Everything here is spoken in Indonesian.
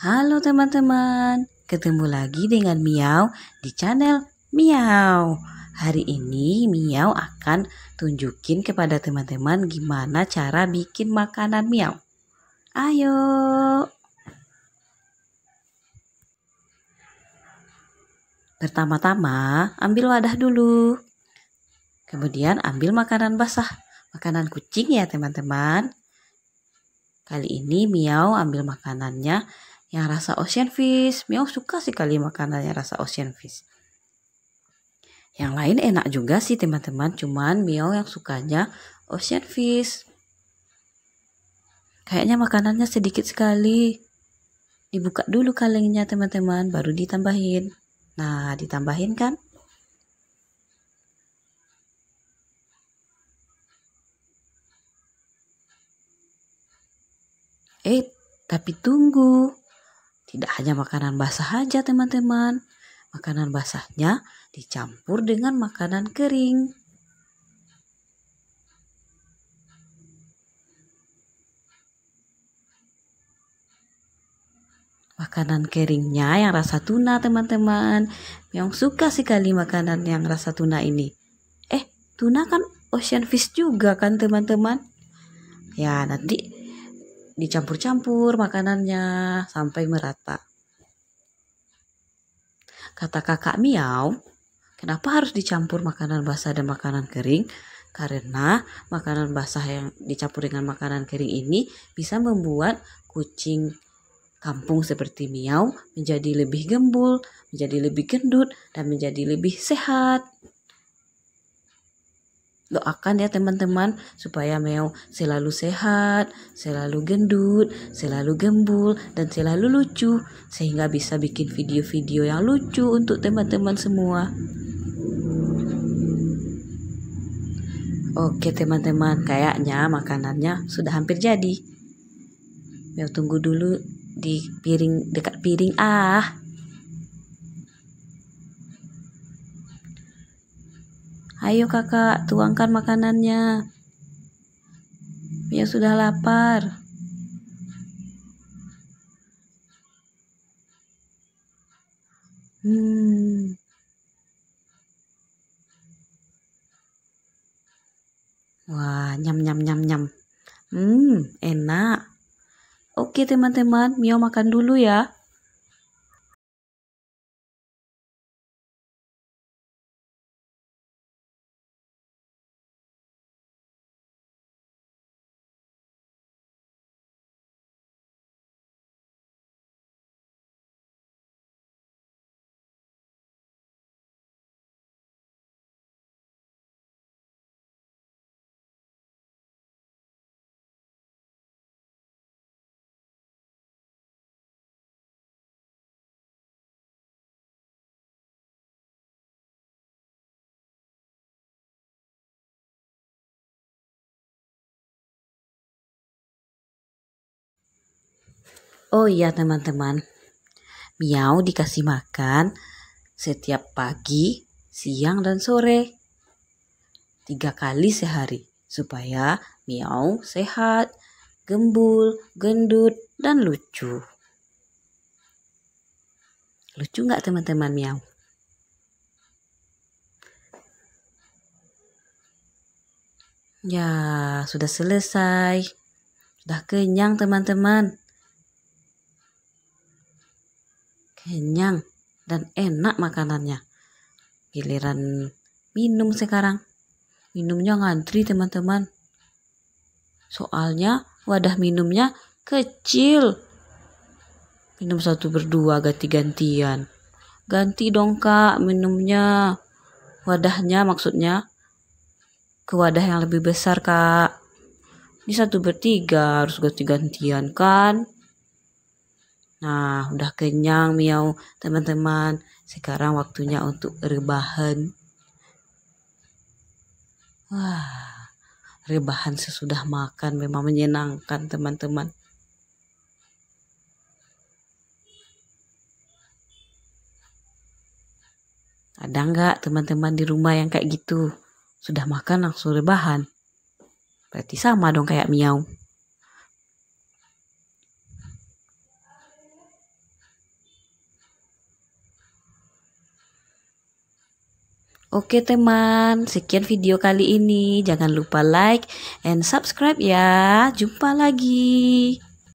Halo teman-teman, ketemu lagi dengan Miau di channel Miau. Hari ini Miau akan tunjukin kepada teman-teman gimana cara bikin makanan Miau. Ayo! Pertama-tama ambil wadah dulu. Kemudian ambil makanan basah, makanan kucing ya teman-teman. Kali ini Miau ambil makanannya yang rasa ocean fish. miau suka sekali makanan yang rasa ocean fish. Yang lain enak juga sih teman-teman, cuman miau yang sukanya ocean fish. Kayaknya makanannya sedikit sekali. Dibuka dulu kalengnya teman-teman, baru ditambahin. Nah, ditambahin kan? Eh, tapi tunggu. Tidak hanya makanan basah aja teman-teman. Makanan basahnya dicampur dengan makanan kering. makanan keringnya yang rasa tuna teman-teman yang suka sekali makanan yang rasa tuna ini eh tuna kan ocean fish juga kan teman-teman ya nanti dicampur-campur makanannya sampai merata. Kata kakak Miau, kenapa harus dicampur makanan basah dan makanan kering? Karena makanan basah yang dicampur dengan makanan kering ini bisa membuat kucing kampung seperti Miau menjadi lebih gembul, menjadi lebih gendut, dan menjadi lebih sehat doakan ya teman-teman supaya Meo selalu sehat, selalu gendut, selalu gembul dan selalu lucu sehingga bisa bikin video-video yang lucu untuk teman-teman semua. Oke teman-teman, kayaknya makanannya sudah hampir jadi. Meo tunggu dulu di piring dekat piring ah. Ayo kakak, tuangkan makanannya. Mia ya, sudah lapar. Hmm. Wah, nyam nyam nyam nyam. Hmm, enak. Oke teman-teman, Mio makan dulu ya. Oh iya teman-teman, Miau dikasih makan setiap pagi, siang, dan sore. Tiga kali sehari supaya Miau sehat, gembul, gendut, dan lucu. Lucu nggak teman-teman Miau? Ya, sudah selesai. Sudah kenyang teman-teman. kenyang dan enak makanannya. Giliran minum sekarang. Minumnya ngantri teman-teman. Soalnya wadah minumnya kecil. Minum satu berdua ganti-gantian. Ganti dong kak minumnya. Wadahnya maksudnya. Ke wadah yang lebih besar kak. Ini satu bertiga harus ganti-gantian kan. Nah, udah kenyang miau teman-teman. Sekarang waktunya untuk rebahan. Wah, rebahan sesudah makan memang menyenangkan teman-teman. Ada nggak teman-teman di rumah yang kayak gitu? Sudah makan langsung rebahan. Berarti sama dong kayak miau. Oke teman, sekian video kali ini. Jangan lupa like and subscribe ya. Jumpa lagi.